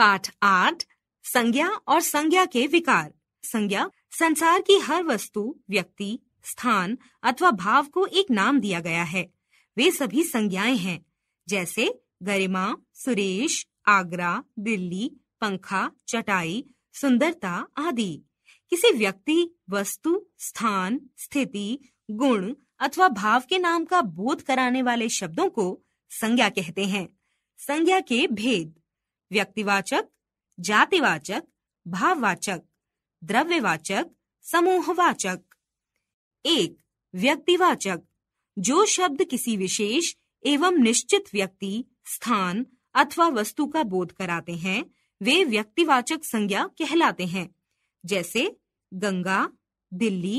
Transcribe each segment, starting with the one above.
पाठ आठ संज्ञा और संज्ञा के विकार संज्ञा संसार की हर वस्तु व्यक्ति स्थान अथवा भाव को एक नाम दिया गया है वे सभी संज्ञाएं हैं जैसे गरिमा सुरेश आगरा दिल्ली पंखा चटाई सुंदरता आदि किसी व्यक्ति वस्तु स्थान स्थिति गुण अथवा भाव के नाम का बोध कराने वाले शब्दों को संज्ञा कहते हैं संज्ञा के भेद व्यक्तिवाचक जातिवाचक भाववाचक द्रव्यवाचक समूहवाचक एक व्यक्तिवाचक जो शब्द किसी विशेष एवं निश्चित व्यक्ति स्थान अथवा वस्तु का बोध कराते हैं वे व्यक्तिवाचक संज्ञा कहलाते हैं जैसे गंगा दिल्ली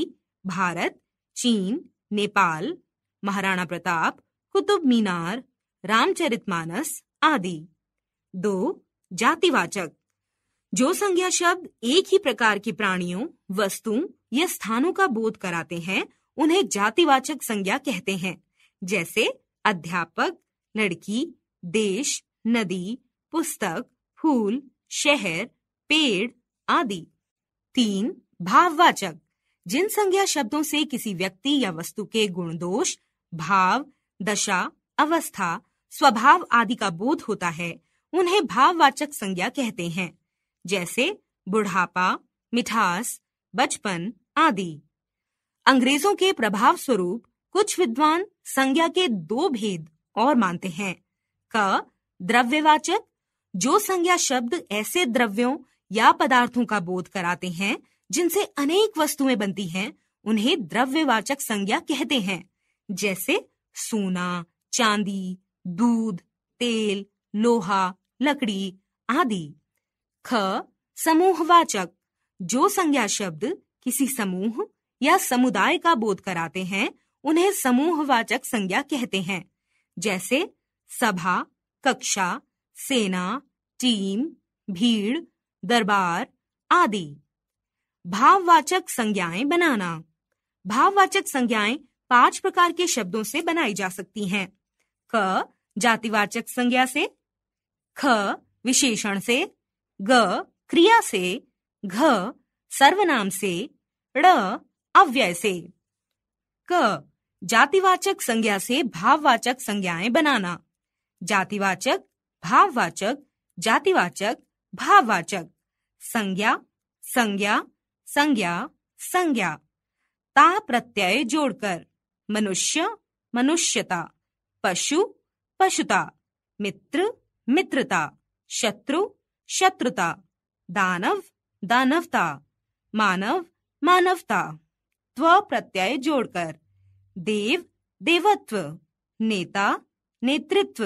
भारत चीन नेपाल महाराणा प्रताप कुतुब मीनार रामचरितमानस आदि दो जातिवाचक जो संज्ञा शब्द एक ही प्रकार की प्राणियों वस्तुओं या स्थानों का बोध कराते हैं उन्हें जातिवाचक संज्ञा कहते हैं जैसे अध्यापक लड़की देश नदी पुस्तक फूल शहर पेड़ आदि तीन भाववाचक जिन संज्ञा शब्दों से किसी व्यक्ति या वस्तु के गुण दोष भाव दशा अवस्था स्वभाव आदि का बोध होता है उन्हें भाववाचक संज्ञा कहते हैं जैसे बुढ़ापा मिठास बचपन आदि अंग्रेजों के प्रभाव स्वरूप कुछ विद्वान संज्ञा के दो भेद और मानते हैं क द्रव्यवाचक जो संज्ञा शब्द ऐसे द्रव्यों या पदार्थों का बोध कराते हैं जिनसे अनेक वस्तुएं बनती हैं उन्हें द्रव्यवाचक संज्ञा कहते हैं जैसे सोना चांदी दूध तेल लोहा लकड़ी आदि ख समूहवाचक जो संज्ञा शब्द किसी समूह या समुदाय का बोध कराते हैं उन्हें समूहवाचक संज्ञा कहते हैं जैसे सभा कक्षा सेना टीम भीड़ दरबार आदि भाववाचक संज्ञाएं बनाना भाववाचक संज्ञाएं पांच प्रकार के शब्दों से बनाई जा सकती हैं क जातिवाचक संज्ञा से ख विशेषण से ग क्रिया से घ सर्वनाम से ड़ अव्यय से क जातिवाचक संज्ञा से भाववाचक संज्ञाएं बनाना जातिवाचक भाववाचक जातिवाचक भाववाचक संज्ञा संज्ञा संज्ञा संज्ञा ता प्रत्यय जोड़कर मनुष्य मनुष्यता पशु पशुता मित्र मित्रता शत्रु शत्रुता दानव दानवता मानव मानवता त्व प्रत्यय जोड़कर देव देवत्व नेता नेतृत्व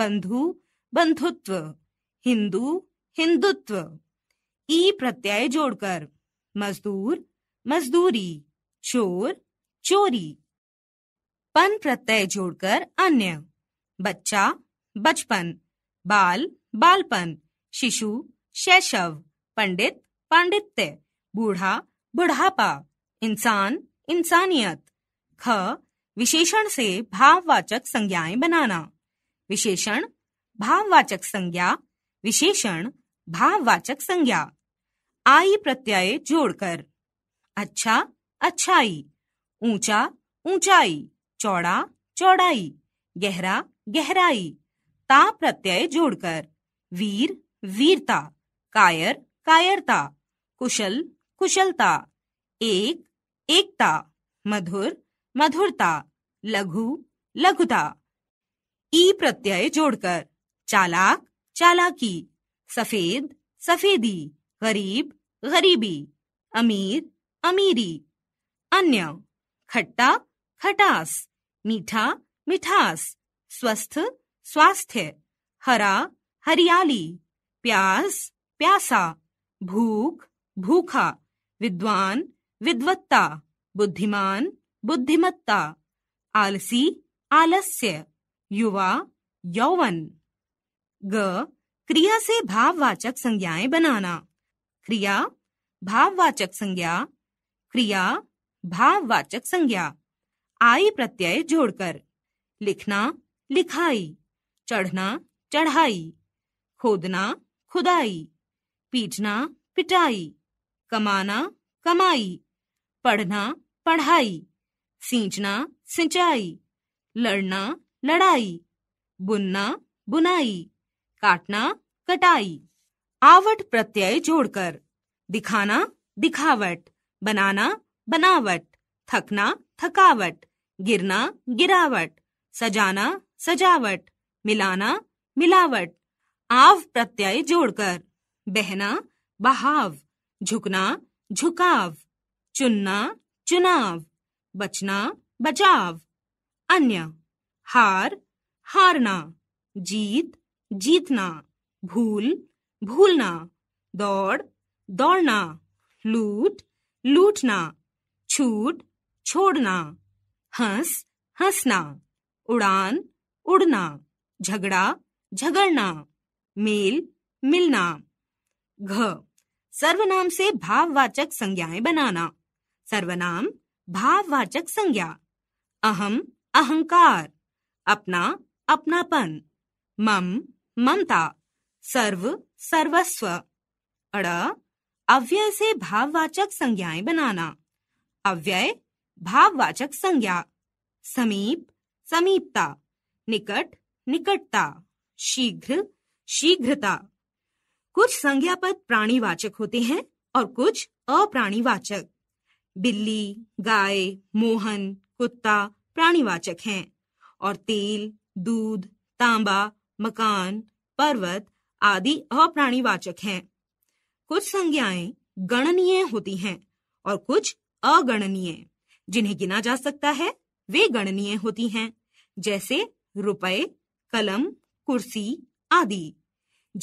बंधु बंधुत्व हिंदू हिंदुत्व ई प्रत्यय जोड़कर मजदूर मजदूरी चोर चोरी पन प्रत्यय जोड़कर अन्य बच्चा बचपन बाल बालपन शिशु शैशव पंडित पांडित्य बूढ़ा बुढ़ापा इंसान इंसानियत ख विशेषण से भाववाचक संज्ञाएं बनाना विशेषण भाववाचक संज्ञा विशेषण भाववाचक संज्ञा आई प्रत्यय जोड़कर अच्छा अच्छाई ऊंचा ऊंचाई चौड़ा चौड़ाई गहरा गहराई ता प्रत्यय जोड़कर वीर वीरता कायर कायरता कुशल कुशलता एक एकता मधुर मधुरता लघु लघुता ई प्रत्यय जोड़कर चालाक चालाकी सफेद सफेदी गरीब गरीबी अमीर अमीरी अन्य खट्टा खटास मीठा मिठास स्वस्थ स्वास्थ्य हरा हरियाली प्यास प्यासा भूख भूखा विद्वान विद्वत्ता बुद्धिमान बुद्धिमत्ता आलसी आलस्य युवा यौवन ग क्रिया से भाववाचक संज्ञाएं बनाना क्रिया भाववाचक संज्ञा क्रिया भाववाचक संज्ञा आई प्रत्यय जोड़कर लिखना लिखाई चढ़ना चढ़ाई खोदना खुदाई पीटना पिटाई कमाना कमाई पढ़ना पढ़ाई सींचना सिंचाई लड़ना लड़ाई बुनना बुनाई काटना कटाई आवट प्रत्यय जोड़कर दिखाना दिखावट बनाना बनावट थकना थकावट गिरना गिरावट सजाना सजावट मिलाना मिलावट आव प्रत्यय जोड़कर बहना बहाव झुकना झुकाव चुनना चुनाव बचना बचाव अन्य हार हारना जीत जीतना भूल भूलना दौड़ दौड़ना लूट लूटना छूट छोड़ना हंस हंसना उड़ान उड़ना झगड़ा झगड़ना मेल मिलना घ सर्वनाम से भाववाचक संज्ञाएं बनाना सर्वनाम भाववाचक संज्ञा अहम अहंकार अपना अपनापन मम ममता सर्व सर्वस्व अड़ अव्यय से भाववाचक संज्ञाएं बनाना अव्यय भाववाचक संज्ञा समीप समीपता निकट निकटता शीघ्र शीघ्रता कुछ पद प्राणीवाचक होते हैं और कुछ अप्राणीवाचक बिल्ली गाय मोहन कुत्ता प्राणीवाचक हैं और तेल दूध तांबा मकान पर्वत आदि अप्राणीवाचक हैं कुछ संज्ञाएं गणनीय होती हैं और कुछ अगणनीय जिन्हें गिना जा सकता है वे गणनीय होती हैं जैसे रुपए कलम कुर्सी आदि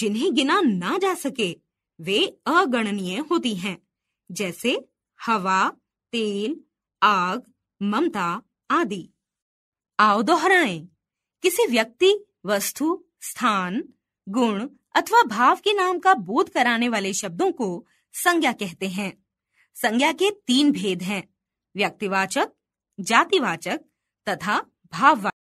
जिन्हें गिना ना जा सके वे अगणनीय होती हैं जैसे हवा तेल आग ममता आदि आओ दोहराए किसी व्यक्ति वस्तु स्थान गुण अथवा भाव के नाम का बोध कराने वाले शब्दों को संज्ञा कहते हैं संज्ञा के तीन भेद हैं व्यक्तिवाचक जातिवाचक तथा भाववाचक